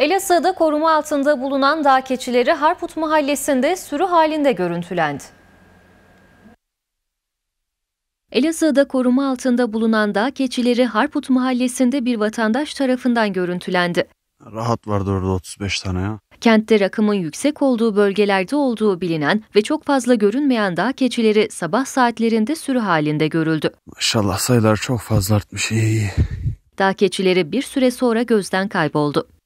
Elazığ'da koruma altında bulunan dağ keçileri Harput Mahallesi'nde sürü halinde görüntülendi. Elazığ'da koruma altında bulunan dağ keçileri Harput Mahallesi'nde bir vatandaş tarafından görüntülendi. Rahat vardı orada 35 tane ya. Kentte rakımın yüksek olduğu bölgelerde olduğu bilinen ve çok fazla görünmeyen dağ keçileri sabah saatlerinde sürü halinde görüldü. Maşallah sayılar çok fazla artmış iyi iyi. Dağ keçileri bir süre sonra gözden kayboldu.